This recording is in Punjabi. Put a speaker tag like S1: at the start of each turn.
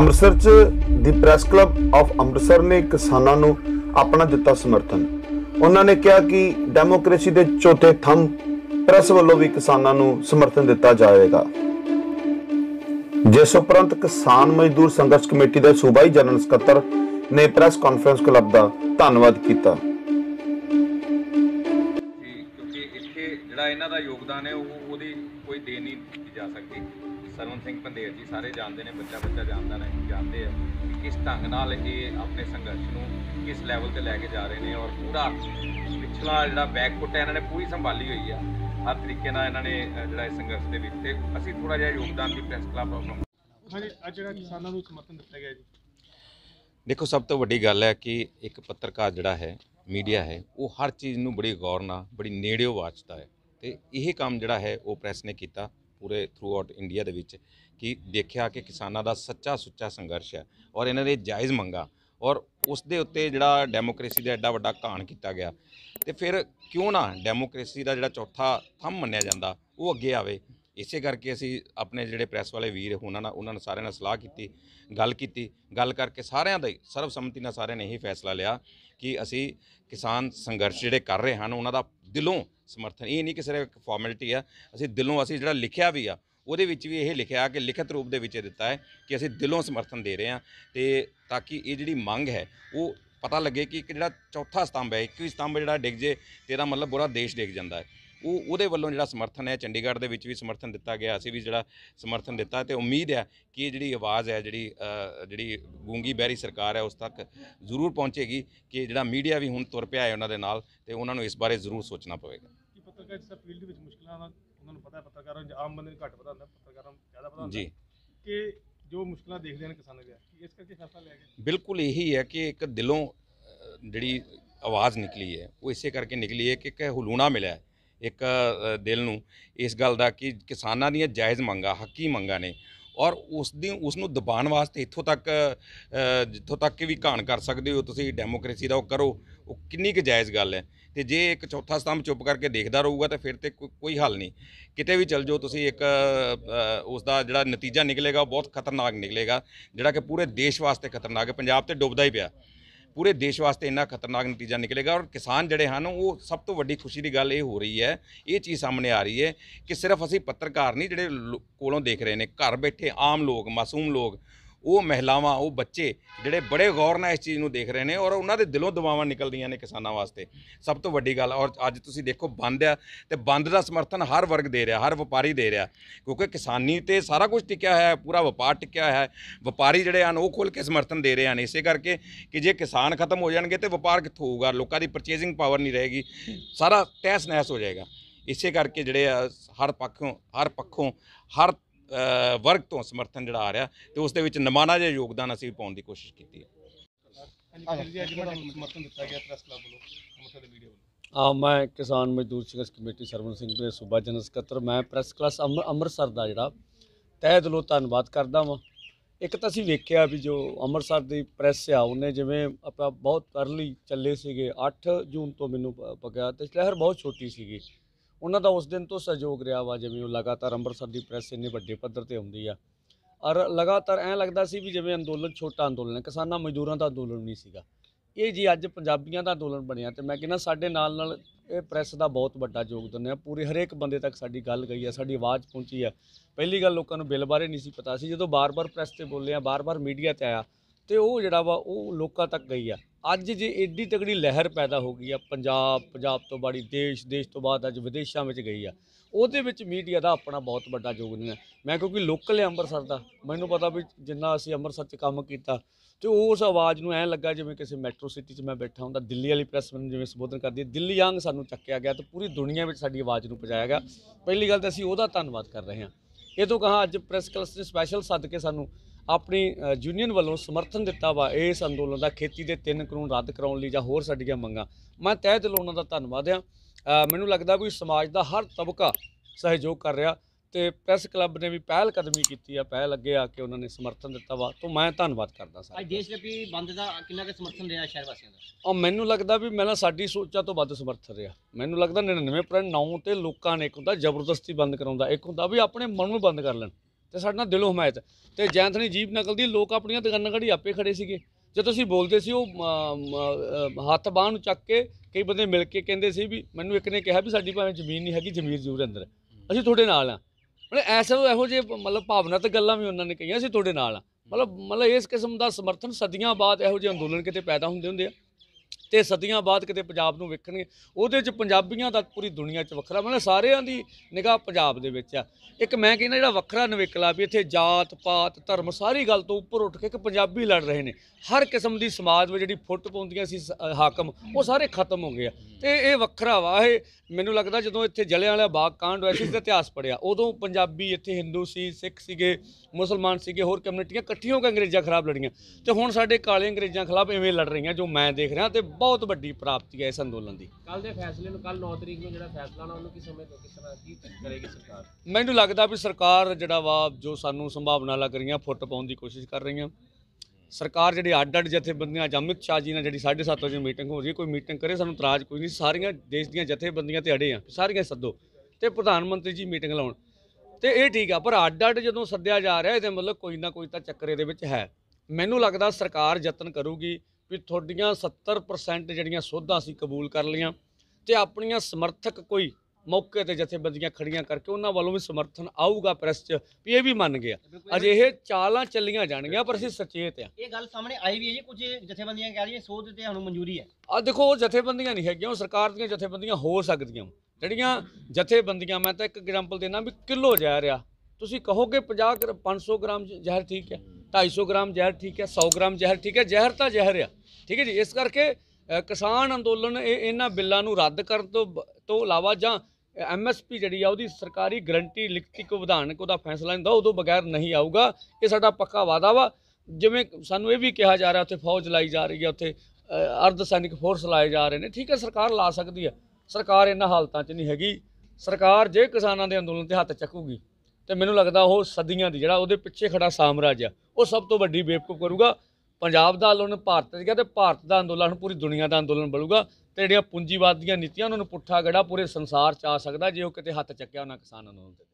S1: ਅੰਮ੍ਰਿਤਸਰ 'ਚ ਦੀ ਪ੍ਰੈਸ ਕਲੱਬ ਆਫ
S2: ਅੰਮ੍ਰਿਤਸਰ ਨੇ ਕਿਸਾਨਾਂ ਨੂੰ ਆਪਣਾ ਦਿੱਤਾ ਸਮਰਥਨ ਉਹਨਾਂ ਨੇ ਕਿਹਾ ਕਿ ਡੈਮੋਕ੍ਰੇਸੀ ਦੇ ਚੌਥੇ ਥੰਮ ਪ੍ਰੈਸ ਵੱਲੋਂ ਵੀ ਕਿਸਾਨਾਂ ਨੂੰ ਸਮਰਥਨ ਦਿੱਤਾ ਜਾਏਗਾ ਜਿਸ ਉਪਰੰਤ ਕਿਸਾਨ ਮਜ਼ਦੂਰ ਸੰਘਰਸ਼ ਕਮੇਟੀ ਦੇ ਸੂਬਾਈ ਜਨਰਲ ਸਕੱਤਰ ਨੇ ਪ੍ਰੈਸ ਕਾਨਫਰੰਸ ਕਲੱਬ ਦਾ ਧੰਨਵਾਦ ਕੀਤਾ ਕਿਉਂਕਿ ਇੱਥੇ ਜਿਹੜਾ ਇਹਨਾਂ ਦਾ ਯੋਗਦਾਨ ਹੈ ਉਹ ਉਹਦੀ ਕੋਈ ਦੇਣ ਨਹੀਂ ਕੀਤੀ ਜਾ ਸਕਦੀ ਸਰਵਨ ਸਿੰਘ ਪੰਦੇਰ ਜੀ ਸਾਰੇ ਜਾਣਦੇ ਨੇ ਬੱਚਾ ਬੱਚਾ ਜਾਣਦਾ ਰਹੇ ਜਾਣਦੇ ਆ ਕਿ ਕਿਸ ਢੰਗ ਨਾਲ ਇਹ ਆਪਣੇ ਸੰਘਰਸ਼ ਨੂੰ ਕਿਸ ਲੈਵਲ ਤੇ ਲੈ ਕੇ ਜਾ ਰਹੇ ਨੇ ਔਰ ਪੂਰਾ ਪਿਛਲਾ ਜਿਹੜਾ ਬੈਕਫੁੱਟ ਹੈ ਇਹਨਾਂ ਨੇ ਪੂਰੀ ਸੰਭਾਲੀ ਹੋਈ ਆ ਹਰ ਤਰੀਕੇ ਨਾਲ ਇਹਨਾਂ ਨੇ ਜਿਹੜਾ ਇਹ ਸੰਘਰਸ਼ ਦੇ ਵਿੱਚ ਤੇ ਅਸੀਂ ਥੋੜਾ ਜਿਹਾ ਯੋਗਦਾਨ
S1: ਦੀ ਪ੍ਰੈਸ ਕਲੱਬ ਆਫ ਹਾਂਜੀ ਅੱਜ ਕਿਸਾਨਾਂ ਨੂੰ ਸਮਰਥਨ ਦਿੱਤਾ ਗਿਆ ਜੀ
S2: ਦੇਖੋ ਸਭ ਤੋਂ ਵੱਡੀ ਗੱਲ ਹੈ ਕਿ ਇੱਕ ਪੱਤਰਕਾਰ ਜਿਹੜਾ ਹੈ ਮੀਡੀਆ ਹੈ ਉਹ ਹਰ ਚੀਜ਼ ਨੂੰ ਬੜੀ ਗੌਰ ਨਾਲ ਬੜੀ ਨੇੜਿਓਂ ਵਾਚਦਾ ਹੈ ਤੇ ਇਹ ਕੰਮ ਜਿਹੜਾ ਹੈ ਉਹ ਪ੍ਰੈਸ ਨੇ ਕੀਤਾ ਪੂਰੇ ਥਰੂ ਆਊਟ ਇੰਡੀਆ ਦੇ ਵਿੱਚ ਕਿ ਦੇਖਿਆ ਕਿ ਕਿਸਾਨਾਂ ਦਾ ਸੱਚਾ ਸੁੱਚਾ ਸੰਘਰਸ਼ ਹੈ ਔਰ ਇਹਨਾਂ ਦੇ ਜਾਇਜ਼ ਮੰਗਾ ਔਰ ਉਸ ਦੇ ਉੱਤੇ ਜਿਹੜਾ ਡੈਮੋਕ੍ਰੇਸੀ ਦਾ ਐਡਾ ਵੱਡਾ ਕਾਣ ਕੀਤਾ ਗਿਆ ਤੇ ਫਿਰ ਕਿਉਂ ਨਾ ਡੈਮੋਕ੍ਰੇਸੀ ਦਾ ਜਿਹੜਾ ਚੌਥਾ ਥੰਮ ਮੰਨਿਆ ਜਾਂਦਾ ਉਹ ਅੱਗੇ ਆਵੇ ਇਸੇ ਕਰਕੇ ਅਸੀਂ ਆਪਣੇ ਜਿਹੜੇ ਪ੍ਰੈਸ ਵਾਲੇ ਵੀਰ ਉਹਨਾਂ ਨਾਲ ਉਹਨਾਂ ਨਾਲ ਸਾਰਿਆਂ ਨਾਲ ਸਲਾਹ ਕੀਤੀ ਗੱਲ ਕੀਤੀ ਗੱਲ ਕਰਕੇ ਸਾਰਿਆਂ ਦਾ ਸਰਬਸੰਮਤੀ ਨਾਲ ਸਾਰਿਆਂ ਨੇ ਇਹ ਫੈਸਲਾ ਲਿਆ ਕਿ ਅਸੀਂ ਕਿਸਾਨ ਸੰਘਰਸ਼ ਜਿਹੜੇ ਕਰ ਰਹੇ ਹਨ ਉਹਨਾਂ ਦਾ ਦਿਲੋਂ ਸਮਰਥਨ ਇਹ ਨਹੀਂ ਕਿ ਸਿਰਫ ਇੱਕ ਫਾਰਮੈਲਿਟੀ ਆ ਅਸੀਂ ਦਿਲੋਂ ਅਸੀਂ ਜਿਹੜਾ ਲਿਖਿਆ ਵੀ ਆ ਉਹਦੇ ਵਿੱਚ ਵੀ ਇਹ ਲਿਖਿਆ ਕਿ ਲਿਖਤ ਰੂਪ ਦੇ ਵਿੱਚ ਦਿੱਤਾ ਹੈ ਕਿ ਅਸੀਂ ਦਿਲੋਂ ਸਮਰਥਨ ਦੇ ਰਹੇ ਹਾਂ ਤੇ ਤਾਂ ਕਿ ਇਹ ਜਿਹੜੀ ਮੰਗ ਹੈ ਉਹ ਪਤਾ ਲੱਗੇ ਕਿ ਇੱਕ ਜਿਹੜਾ ਚੌਥਾ ਸਤੰਭ ਹੈ 21 ਸਤੰਭ ਜਿਹੜਾ ਡਿੱਗ ਜੇ ਤੇਰਾ ਮਤਲਬ ਪੂਰਾ ਦੇਸ਼ ਡਿੱਗ ਜਾਂਦਾ ਹੈ ਉਹ ਉਹਦੇ ਵੱਲੋਂ ਜਿਹੜਾ ਸਮਰਥਨ ਹੈ ਚੰਡੀਗੜ੍ਹ ਦੇ ਵਿੱਚ ਵੀ ਸਮਰਥਨ ਦਿੱਤਾ ਗਿਆ ਅਸੀਂ ਵੀ ਜਿਹੜਾ ਸਮਰਥਨ ਦਿੱਤਾ ਤੇ ਉਮੀਦ ਹੈ ਕਿ ਇਹ ਜਿਹੜੀ ਆਵਾਜ਼ ਹੈ ਜਿਹੜੀ ਜਿਹੜੀ ਗੂੰਗੀ ਬਹਿਰੀ ਸਰਕਾਰ ਹੈ ਉਸ ਤੱਕ ਜ਼ਰੂਰ ਪਹੁੰਚੇਗੀ ਕਿ ਜਿਹੜਾ ਮੀਡੀਆ ਵੀ ਹੁਣ ਤੁਰ ਪਿਆ ਹੈ ਉਹਨਾਂ ਦੇ ਨਾਲ ਤੇ ਉਹਨਾਂ ਨੂੰ ਇਸ ਬਾਰੇ ਜ਼ਰੂਰ ਸੋਚਣਾ
S1: ਪਵੇਗਾ ਪੱਤਰਕਾਰ ਇਸ ਫੀਲਡ ਵਿੱਚ ਮੁਸ਼ਕਲਾਂ ਦਾ ਉਹਨਾਂ ਨੂੰ ਪਤਾ ਪੱਤਰਕਾਰਾਂ ਨੂੰ ਆਮ ਬੰਦੇ ਨੂੰ ਘੱਟ ਪਤਾ ਹੁੰਦਾ ਪੱਤਰਕਾਰਾਂ ਨੂੰ ਜ਼ਿਆਦਾ ਪਤਾ ਹੁੰਦਾ ਜੀ ਕਿ ਜੋ ਮੁਸ਼ਕਲਾਂ ਦੇਖਦੇ ਹਨ ਕਿਸਾਨਾਂ ਦੇ ਇਸ ਕਰਕੇ ਫੈਸਲਾ ਲਿਆ ਗਿਆ
S2: ਬਿਲਕੁਲ ਇਹੀ ਹੈ ਕਿ ਇੱਕ ਦਿਲੋਂ ਜਿਹੜੀ ਆਵਾਜ਼ ਨਿਕਲੀ ਹੈ ਉਹ ਇਸੇ ਕਰਕੇ ਨਿਕਲੀ ਹੈ ਕਿ ਇੱਕ ਹਲੂਣਾ ਮਿਲਿਆ ਇੱਕ ਦਿਲ ਨੂੰ ਇਸ ਗੱਲ ਦਾ ਕਿ ਕਿਸਾਨਾਂ ਦੀਆਂ ਜਾਇਜ਼ ਮੰਗਾਂ ਹੱਕੀ ਮੰਗਾਂ ਨੇ ਔਰ ਉਸ ਦੀ ਉਸ ਨੂੰ ਦਬਾਉਣ ਵਾਸਤੇ ਇੱਥੋਂ ਤੱਕ ਜਿੱਥੋਂ ਤੱਕ ਕਿ ਵੀ ਘਾਣ ਕਰ ਸਕਦੇ ਹੋ ਤੁਸੀਂ ਡੈਮੋਕ੍ਰੇਸੀ ਦਾ ਉਹ ਕਰੋ ਉਹ ਕਿੰਨੀ ਕੁ ਜਾਇਜ਼ ਗੱਲ ਹੈ ਤੇ ਜੇ ਇੱਕ ਚੌਥਾ ਸਤੰਭ ਚੁੱਪ ਕਰਕੇ ਦੇਖਦਾ ਰਹੂਗਾ ਤਾਂ ਫਿਰ ਤੇ ਕੋਈ ਹੱਲ ਨਹੀਂ ਕਿਤੇ ਵੀ ਚਲ ਜਾਓ ਤੁਸੀਂ ਇੱਕ ਉਸ ਦਾ ਜਿਹੜਾ ਨਤੀਜਾ ਨਿਕਲੇਗਾ ਉਹ ਬਹੁਤ ਖਤਰਨਾਕ ਨਿਕਲੇਗਾ ਜਿਹੜਾ ਕਿ ਪੂਰੇ ਦੇਸ਼ ਵਾਸਤੇ ਖਤਰਨਾਕ ਹੈ ਪੰਜਾਬ ਤੇ ਡੁੱਬਦਾ ਹੀ ਪਿਆ ਪੂਰੇ ਦੇਸ਼ ਵਾਸਤੇ ਇੰਨਾ ਖਤਰਨਾਕ ਨਤੀਜਾ ਨਿਕਲੇਗਾ ਔਰ ਕਿਸਾਨ ਜਿਹੜੇ ਹਨ ਉਹ ਸਭ ਤੋਂ ਵੱਡੀ ਖੁਸ਼ੀ ਦੀ ਗੱਲ ਇਹ ਹੋ ਰਹੀ ਹੈ ਇਹ ਚੀਜ਼ ਸਾਹਮਣੇ ਆ ਰਹੀ ਹੈ ਕਿ ਸਿਰਫ ਅਸੀਂ ਪੱਤਰਕਾਰ ਨਹੀਂ ਜਿਹੜੇ ਕੋਲੋਂ ਦੇਖ ਰਹੇ ਨੇ ਘਰ ਬੈਠੇ ਆਮ ਲੋਕ ਮਾਸੂਮ ਲੋਕ ਉਹ ਮਹਿਲਾਵਾਂ ਉਹ ਬੱਚੇ ਜਿਹੜੇ ਬੜੇ ਗੌਰ ਨਾਲ ਇਸ ਚੀਜ਼ ਨੂੰ ਦੇਖ ਰਹੇ ਨੇ ਔਰ ਉਹਨਾਂ ਦੇ ਦਿਲੋਂ ਦਵਾਵਾਂ ਨਿਕਲਦੀਆਂ ਨੇ ਕਿਸਾਨਾਂ ਵਾਸਤੇ ਸਭ ਤੋਂ ਵੱਡੀ ਗੱਲ ਔਰ ਅੱਜ ਤੁਸੀਂ ਦੇਖੋ ਬੰਦ ਆ ਤੇ ਬੰਦ ਦਾ ਸਮਰਥਨ ਹਰ ਵਰਗ ਦੇ ਰਿਹਾ ਹਰ ਵਪਾਰੀ ਦੇ ਰਿਹਾ ਕਿਉਂਕਿ ਕਿਸਾਨੀ ਤੇ ਸਾਰਾ ਕੁਝ ਟਿਕਿਆ ਹੋਇਆ ਹੈ ਪੂਰਾ ਵਪਾਰ ਟਿਕਿਆ ਹੋਇਆ ਵਪਾਰੀ ਜਿਹੜੇ ਹਨ ਉਹ ਖੁੱਲ ਕੇ ਸਮਰਥਨ ਦੇ ਰਹੇ ਹਨ ਇਸੇ ਕਰਕੇ ਕਿ ਜੇ ਕਿਸਾਨ ਖਤਮ ਹੋ ਜਾਣਗੇ ਤੇ ਵਪਾਰ ਕਿੱਥੋਂ ਹੋਊਗਾ ਲੋਕਾਂ ਦੀ ਪਰਚੇਸਿੰਗ ਪਾਵਰ ਨਹੀਂ ਰਹੇਗੀ ਸਾਰਾ ਤਹਿਸ ਨਹਿਸ ਹੋ ਜਾਏਗਾ ਇਸੇ ਕਰਕੇ ਜਿਹੜੇ ਹਰ ਪੱਖੋਂ ਹਰ ਪੱਖੋਂ ਹਰ ਵਰਗ ਤੋਂ ਸਮਰਥਨ ਜਿਹੜਾ ਆ ਰਿਹਾ ਤੇ ਉਸ ਦੇ ਵਿੱਚ ਨਮਾਨਾ ਜਿਹਾ ਯੋਗਦਾਨ ਅਸੀਂ ਪਾਉਣ ਦੀ ਕੋਸ਼ਿਸ਼ ਕੀਤੀ ਹੈ
S1: ਆ ਮੈਂ ਕਿਸਾਨ ਮਜ਼ਦੂਰ ਸੰਘਰਸ਼ ਕਮੇਟੀ ਸਰਵਨ ਸਿੰਘ ਦੇ ਸੂਬਾ ਜਨਰਲ ਸਕੱਤਰ ਮੈਂ ਪ੍ਰੈਸ ਕਲਾਸ ਅੰਮ੍ਰਿਤਸਰ ਦਾ ਜਿਹੜਾ ਤਹਿ ਦਿਲੋਂ ਧੰਨਵਾਦ ਕਰਦਾ ਵਾਂ ਇੱਕ ਤਾਂ ਅਸੀਂ ਵੇਖਿਆ ਵੀ ਜੋ ਅੰਮ੍ਰਿਤਸਰ ਦੀ ਪ੍ਰੈਸ ਆ ਉਹਨੇ ਜਿਵੇਂ ਆਪਾਂ ਬਹੁਤ ਅਰਲੀ ਚੱਲੇ ਸੀਗੇ 8 ਜੂਨ ਤੋਂ ਮੈਨੂੰ ਪਕਿਆ ਤੇ ਲਹਿਰ ਬਹੁਤ ਛੋਟੀ ਸੀਗੀ ਉਹਨਾਂ ਦਾ ਉਸ ਦਿਨ ਤੋਂ ਸਹਿਯੋਗ ਰਿਹਾ ਵਾ ਜਿਵੇਂ ਉਹ ਲਗਾਤਾਰ ਅੰਮ੍ਰਿਤਸਰ ਦੀ ਪ੍ਰੈਸ ਇੰਨੇ ਵੱਡੇ ਪੱਧਰ ਤੇ ਆਉਂਦੀ ਆ ਔਰ ਲਗਾਤਾਰ ਐਂ ਲੱਗਦਾ ਸੀ ਵੀ ਜਿਵੇਂ ਅੰਦੋਲਨ ਛੋਟਾ ਅੰਦੋਲਨ ਹੈ ਕਿਸਾਨਾਂ ਮਜ਼ਦੂਰਾਂ ਦਾ ਅੰਦੋਲਨ ਨਹੀਂ ਸੀਗਾ ਇਹ ਜੀ ਅੱਜ ਪੰਜਾਬੀਆਂ ਦਾ ਅੰਦੋਲਨ ਬਣਿਆ ਤੇ ਮੈਂ ਕਹਿੰਦਾ ਸਾਡੇ ਨਾਲ ਨਾਲ ਇਹ ਪ੍ਰੈਸ ਦਾ ਬਹੁਤ ਵੱਡਾ ਯੋਗਦਾਨ ਹੈ ਪੂਰੇ ਹਰੇਕ ਬੰਦੇ ਤੱਕ ਸਾਡੀ ਗੱਲ ਗਈ ਹੈ ਸਾਡੀ ਆਵਾਜ਼ ਪਹੁੰਚੀ ਹੈ ਪਹਿਲੀ ਗੱਲ ਲੋਕਾਂ ਨੂੰ ਬਿੱਲ ਬਾਰੇ ਨਹੀਂ ਸੀ ਪਤਾ ਸੀ ਜਦੋਂ ਬਾਰ-ਬਾਰ ਪ੍ਰੈਸ ਤੇ ਬੋਲੇ ਆ ਬਾਰ-ਬਾਰ ਮੀਡੀਆ ਤੇ ਆਇਆ ਤੇ ਉਹ ਜਿਹੜਾ ਵਾ ਉਹ ਲੋਕਾਂ ਤੱਕ ਗਈ ਆ ਅੱਜ ਜੇ ਏਡੀ ਤਕੜੀ ਲਹਿਰ ਪੈਦਾ ਹੋ ਗਈ ਆ ਪੰਜਾਬ ਪੰਜਾਬ ਤੋਂ ਬਾੜੀ ਦੇਸ਼ ਦੇਸ਼ ਤੋਂ ਬਾਅਦ ਅੱਜ ਵਿਦੇਸ਼ਾਂ ਵਿੱਚ ਗਈ ਆ ਉਹਦੇ ਵਿੱਚ ਮੀਡੀਆ ਦਾ ਆਪਣਾ ਬਹੁਤ ਵੱਡਾ ਯੋਗਦਾਨ ਹੈ ਮੈਂ ਕਿਉਂਕਿ ਲੋਕਲ ਹੈ ਅੰਮ੍ਰਿਤਸਰ ਦਾ ਮੈਨੂੰ ਪਤਾ ਵੀ ਜਿੰਨਾ ਅਸੀਂ ਅੰਮ੍ਰਿਤਸਰ 'ਚ ਕੰਮ ਕੀਤਾ ਤੇ ਉਸ ਆਵਾਜ਼ ਨੂੰ ਐ ਲੱਗਾ ਜਿਵੇਂ ਕਿਸੇ ਮੈਟਰੋ ਸਿਟੀ 'ਚ ਮੈਂ ਬੈਠਾ ਹੁੰਦਾ ਦਿੱਲੀ ਵਾਲੀ ਪ੍ਰੈਸ ਮੈਨੂੰ ਜਿਵੇਂ ਸੰਬੋਧਨ ਕਰਦੀ ਹੈ ਦਿੱਲੀ ਆਂਗ ਸਾਨੂੰ ਚੱਕਿਆ ਗਿਆ ਤੇ ਪੂਰੀ ਦੁਨੀਆ ਵਿੱਚ ਸਾਡੀ ਆਵਾਜ਼ ਨੂੰ ਪਹੁੰਚਾਇਆ ਗਿਆ ਪਹਿਲੀ ਗੱਲ ਤਾਂ ਅਸੀਂ ਉਹਦਾ ਧੰਨਵਾਦ ਕਰ ਰਹੇ ਹਾਂ ਇਹ ਤੋਂ ਕਹਾ ਅੱਜ ਪ੍ਰੈਸ ਕਲਸ ਸਪੈਸ਼ਲ ਸੱਦ ਕੇ ਸਾਨੂੰ ਆਪਣੀ ਯੂਨੀਅਨ ਵੱਲੋਂ ਸਮਰਥਨ ਦਿੱਤਾ ਵਾ ਇਸ ਅੰਦੋਲਨ ਦਾ ਖੇਤੀ ਦੇ 3 ਕਾਨੂੰਨ ਰੱਦ ਕਰਾਉਣ ਲਈ ਜਾਂ ਹੋਰ ਸਾਡੀਆਂ ਮੰਗਾਂ ਮੈਂ ਤਹਿ ਦਿਲੋਂ ਉਹਨਾਂ ਦਾ ਧੰਨਵਾਦ ਆ ਮੈਨੂੰ ਲੱਗਦਾ ਵੀ ਸਮਾਜ ਦਾ ਹਰ ਤਬਕਾ ਸਹਿਯੋਗ ਕਰ ਰਿਹਾ ਤੇ ਪ੍ਰੈਸ ਕਲੱਬ ਨੇ ਵੀ ਪਹਿਲ ਕਦਮੀ ਕੀਤੀ ਆ ਪਹਿਲ ਅੱਗੇ ਆ ਕੇ ਉਹਨਾਂ ਨੇ ਸਮਰਥਨ ਦਿੱਤਾ ਵਾ ਤੋਂ ਮੈਂ ਧੰਨਵਾਦ ਕਰਦਾ ਸਾਰਾ ਅੱਜ ਦੇਸ਼ ਵਿੱਚ ਬੰਦ ਦਾ ਕਿੰਨਾ ਕੁ ਸਮਰਥਨ ਰਿਹਾ ਸ਼ਹਿਰ ਵਾਸੀਆਂ ਦਾ ਉਹ ਮੈਨੂੰ ਲੱਗਦਾ ਵੀ ਮੈਨਾਂ ਸਾਡੀ ਸੋਚਾਂ ਤੋਂ ਵੱਧ ਸਮਰਥਨ ਰਿਹਾ ਮੈਨੂੰ ਲੱਗਦਾ 99.9 ਤੇ ਲੋਕਾਂ ਨੇ ਇੱਕ ਹੁੰਦਾ ਜ਼ਬਰਦਸਤੀ ਬੰਦ ਕਰਾਉਂਦਾ ਇੱਕ ਹੁੰਦਾ ਵੀ ਆਪਣੇ ਮਨ ਨੂੰ ਬੰਦ ਕਰ ਲੈਣ ਤੇ ਸਾਡੇ ਨਾਲ ਦਿਲੋਂ ਹਮਾਇਤ ਤੇ ਜੈਂਥਨੀ ਜੀਪ ਨਿਕਲਦੀ ਦੀ ਲੋਕ ਆਪਣੀਆਂ ਦੁਕਾਨਾਂ ਘੜੀ ਆਪੇ ਖੜੇ ਸੀਗੇ ਜੇ ਤੁਸੀਂ ਬੋਲਦੇ ਸੀ ਉਹ ਹੱਥ ਬਾਹ ਨੂੰ ਚੱਕ ਕੇ ਕਈ ਬੰਦੇ ਮਿਲ ਕੇ ਕਹਿੰਦੇ ਸੀ ਵੀ ਮੈਨੂੰ ਇੱਕ ਨੇ ਕਿਹਾ ਵੀ ਸਾਡੀ ਭਾਵੇਂ ਜ਼ਮੀਨ ਨਹੀਂ ਹੈਗੀ ਜ਼ਮੀਰ ਜ਼ਰੂਰ ਅੰਦਰ ਅਸੀਂ ਤੁਹਾਡੇ ਨਾਲ ਆ ਮਤਲਬ ਐਸੋ ਇਹੋ ਜੇ ਮਤਲਬ ਤੇ ਗੱਲਾਂ ਵੀ ਉਹਨਾਂ ਨੇ ਕਹੀਆਂ ਅਸੀਂ ਤੁਹਾਡੇ ਨਾਲ ਆ ਮਤਲਬ ਮਤਲਬ ਇਸ ਕਿਸਮ ਦਾ ਸਮਰਥਨ ਸਦੀਆਂ ਬਾਅਦ ਇਹੋ ਜਿਹੇ ਅੰਦੋਲਨ ਕਿਤੇ ਪੈਦਾ ਹੁੰਦੇ ਹੁੰਦੇ ਆ ਤੇ ਸਦੀਆਂ ਬਾਅਦ ਕਿਤੇ ਪੰਜਾਬ ਨੂੰ ਵੇਖਣਗੇ ਉਹਦੇ 'ਚ ਪੰਜਾਬੀਆਂ ਦਾ ਪੂਰੀ ਦੁਨੀਆ 'ਚ ਵੱਖਰਾ ਮਤਲਬ ਸਾਰਿਆਂ ਦੀ ਨਿਗਾਹ ਪੰਜਾਬ ਦੇ ਵਿੱਚ ਆ ਇੱਕ ਮੈਂ ਕਹਿੰਦਾ ਜਿਹੜਾ ਵੱਖਰਾ ਨਵੇਕਲਾ ਵੀ ਇੱਥੇ ਜਾਤ ਪਾਤ ਧਰਮ ਸਾਰੀ ਗੱਲ ਤੋਂ ਉੱਪਰ ਉੱਠ ਕੇ ਇੱਕ ਪੰਜਾਬੀ ਲੜ ਰਹੇ ਨੇ ਹਰ ਕਿਸਮ ਦੀ ਸਮਾਜ ਵਿੱਚ ਜਿਹੜੀ ਫੁੱਟ ਪਾਉਂਦੀਆਂ ਸੀ ਹਾਕਮ ਉਹ ਸਾਰੇ ਖਤਮ ਹੋ ਗਏ ਆ ਤੇ ਇਹ ਵੱਖਰਾ ਵਾ ਇਹ ਮੈਨੂੰ ਲੱਗਦਾ ਜਦੋਂ ਇੱਥੇ ਜਲਿਆਂ ਵਾਲਾ ਬਾਗ ਕਾਂਡ ਹੋਇਆ ਸੀ ਇਸ ਦਾ ਇਤਿਹਾਸ ਪੜਿਆ ਉਦੋਂ ਪੰਜਾਬੀ ਇੱਥੇ ਹਿੰਦੂ ਸੀ ਸਿੱਖ ਸੀਗੇ ਮੁਸਲਮਾਨ ਸੀਗੇ ਹੋਰ ਕਮਿਊਨਿਟੀਆਂ ਇਕੱਠੀਆਂ ਹੋ ਕੇ ਅੰਗਰੇਜ਼ਾਂ ਖਿਲਾਫ ਲੜੀਆਂ ਤੇ ਹੁਣ ਸਾਡੇ ਕਾਲੇ ਅੰਗਰੇਜ਼ਾਂ ਖਿਲਾਫ ਐਵੇਂ ਲੜ ਰਹੀਆਂ ਜੋ ਮੈਂ ਦੇਖ ਰਿਹਾ ਤੇ ਬਹੁਤ ਵੱਡੀ ਪ੍ਰਾਪਤੀ ਹੈ ਇਸ ਅੰਦੋਲਨ ਦੀ ਕੱਲ ਦੇ ਫੈਸਲੇ ਨੂੰ ਕੱਲ 9 ਤਰੀਕ ਨੂੰ ਜਿਹੜਾ ਫੈਸਲਾ ਨਾ ਉਹਨੂੰ ਕੀ ਸਮੇਂ ਤੋਂ ਕਿਸ ਤਰ੍ਹਾਂ ਕੀ ਕਰੇਗੀ ਸਰਕਾਰ ਮੈਨੂੰ ਲੱਗਦਾ ਵੀ ਸਰਕਾਰ ਜਿਹੜਾ ਵਾ ਜੋ ਸਾਨੂੰ ਸੰਭਾਵਨਾ ਲੱਗ ਰਹੀਆਂ ਫੁੱਟ ਪਾਉਣ ਦੀ ਕੋਸ਼ਿਸ਼ ਕਰ ਰਹੀਆਂ ਸਰਕਾਰ ਜਿਹੜੀ ਅੱਡ-ਅੱਡ ਜਥੇਬੰਦੀਆਂ ਅੱਜ ਜਮਿਤ ਸ਼ਾਹ ਜੀ ਨਾਲ ਜਿਹੜੀ 7:30 ਵਜੇ ਮੀਟਿੰਗ ਹੋ ਰਹੀ ਹੈ ਕੋਈ ਮੀਟਿੰਗ ਕਰੇ ਸਾਨੂੰ ਤਰਾਜ ਕੋਈ ਨਹੀਂ ਸਾਰੀਆਂ ਦੇਸ਼ ਦੀਆਂ ਜਥੇਬੰਦੀਆਂ ਤੇ ਅੜੇ ਆ ਸਾਰੀਆਂ ਸੱਦੋ ਤੇ ਪ੍ਰਧਾਨ ਮੰਤਰੀ ਜੀ ਮੀਟਿੰਗ ਲਾਉਣ ਤੇ ਇਹ ਠੀਕ ਆ ਪਰ ਅੱਡ-ਅੱਡ ਜਦੋਂ ਸੱਦਿਆ ਜਾ ਰਿਹਾ ਇਹਦੇ ਮਤਲਬ ਕੋਈ ਨਾ ਕੋਈ ਤਾਂ ਚੱਕਰੇ ਦੇ ਵਿੱਚ ਹੈ ਮੈਨੂੰ ਲੱਗਦਾ ਸਰਕਾਰ ਯਤਨ ਕਰੂਗੀ ਵੀ ਤੁਹਾਡੀਆਂ 70% ਜਿਹੜੀਆਂ ਸੋਧਾਂ ਸੀ ਕਬੂਲ ਕਰ ਲਈਆਂ ਤੇ ਆਪਣੀਆਂ ਸਮਰਥਕ ਕੋਈ ਮੌਕੇ ਤੇ ਜਥੇਬੰਦੀਆਂ ਖੜੀਆਂ ਕਰਕੇ ਉਹਨਾਂ ਵੱਲੋਂ ਵੀ ਸਮਰਥਨ ਆਊਗਾ ਪ੍ਰੈਸ 'ਚ ਵੀ ਇਹ ਵੀ ਮੰਨ ਗਿਆ ਅਜੇ ਇਹ ਚਾਲਾਂ ਚੱਲੀਆਂ ਜਾਣਗੀਆਂ ਪਰ ਅਸੀਂ ਸਚੇਤ ਆ ਇਹ ਗੱਲ ਸਾਹਮਣੇ ਆਈ ਵੀ ਹੈ ਜੀ ਕੁਝ ਜਥੇਬੰਦੀਆਂ ਕਹਿ ਰਹੀਆਂ ਸੋਧ ਤੇ ਹੁਣ ਮਨਜ਼ੂਰੀ ਹੈ ਆ ਦੇਖੋ ਉਹ ਜਥੇਬੰਦੀਆਂ ਨਹੀਂ ਹੈਗੀਆਂ ਉਹ ਸਰਕਾਰ ਦੀਆਂ ਜਥੇਬੰਦੀਆਂ ਹੋ ਸਕਦੀਆਂ ਜਿਹੜੀਆਂ ਜਥੇਬੰਦੀਆਂ ਮੈਂ ਤਾਂ ਇੱਕ ਐਗਜ਼ਾਮਪਲ ਦੇਣਾ ਵੀ ਕਿਲੋ ਜਾ ਆ ਤੁਸੀਂ ਕਹੋਗੇ 50 500 ਗ੍ਰਾਮ ਜ਼ਹਿਰ ਠੀਕ ਹੈ 250 ਗ੍ਰਾਮ ਜ਼ਹਿਰ ਠੀਕ ਹੈ 100 ਗ੍ਰਾਮ ਜ਼ਹਿਰ ਠੀਕ ਹੈ ਜ਼ਹਿਰ ਤਾਂ ਜ਼ਹਿਰ ਆ ਠੀਕ ਹੈ ਜੀ ਇਸ ਕਰਕੇ ਕਿਸਾਨ ਅੰਦੋਲਨ ਇਹ ਇਹਨਾਂ ਬਿੱਲਾਂ ਨੂੰ ਰੱਦ ਕਰਨ ਤੋਂ ਤੋਂ ਇਲਾਵਾ ਜਾਂ ਐਮਐਸਪੀ ਜਿਹੜੀ ਆ ਉਹਦੀ ਸਰਕਾਰੀ ਗਰੰਟੀ ਲਿਖਤੀ ਕੋ ਵਿਧਾਨਕ ਉਹਦਾ ਫੈਸਲਾ ਨਹੀਂ ਉਹ ਉਦੋਂ ਬਗੈਰ ਨਹੀਂ ਆਊਗਾ ਇਹ ਸਾਡਾ ਪੱਕਾ ਵਾਦਾ ਵਾ ਜਿਵੇਂ ਸਾਨੂੰ ਇਹ ਵੀ ਕਿਹਾ ਜਾ ਰਿਹਾ ਉੱਥੇ ਫੌਜ ਲਾਈ ਜਾ ਰਹੀ ਹੈ ਉੱਥੇ ਅਰਧ ਸੈਨਿਕ ਫੋਰਸ ਲਾਏ ਜਾ ਰਹੇ ਨੇ ਠੀਕ ਹੈ ਸਰਕਾਰ ਲਾ ਸਕਦੀ ਹੈ ਸਰਕਾਰ ਇਹਨਾਂ ਹਾਲਤਾਂ 'ਚ ਨਹੀਂ ਹੈਗੀ ਸਰਕਾਰ ਜੇ ਕਿਸਾਨਾਂ ਦੇ ਅੰਦੋਲਨ ਤੇ ਹੱਥ ਚੱਕੂਗੀ ਤੇ ਮੈਨੂੰ ਲੱਗਦਾ ਉਹ ਸਦੀਆਂ ਦੀ ਜਿਹੜਾ ਉਹਦੇ ਪਿੱਛੇ ਖੜਾ ਸਾਮਰਾਜ ਆ ਉਹ ਸਭ ਤੋਂ ਵੱਡੀ ਬੇਵਕੂਫ ਕਰੂਗਾ ਪੰਜਾਬ ਦਾ ਅੰਦੋਲਨ ਭਾਰਤ ਦੇ ਤੇ ਭਾਰਤ ਦਾ ਅੰਦੋਲਨ ਪੂਰੀ ਦੁਨੀਆ ਦਾ ਅੰਦੋਲਨ ਬਣੂਗਾ ਤੇ ਜਿਹੜੀਆਂ ਪੂੰਜੀਵਾਦ ਦੀਆਂ ਨੀਤੀਆਂ ਉਹਨਾਂ ਨੂੰ ਪੁੱਠਾ ਗੜਾ ਪੂਰੇ ਸੰਸਾਰ ਚ ਆ ਸਕਦਾ ਜੇ ਉਹ ਕਿਤੇ ਹੱਥ ਚੱਕਿਆ ਉਹਨਾਂ ਕਿਸਾਨਾਂ ਨੂੰ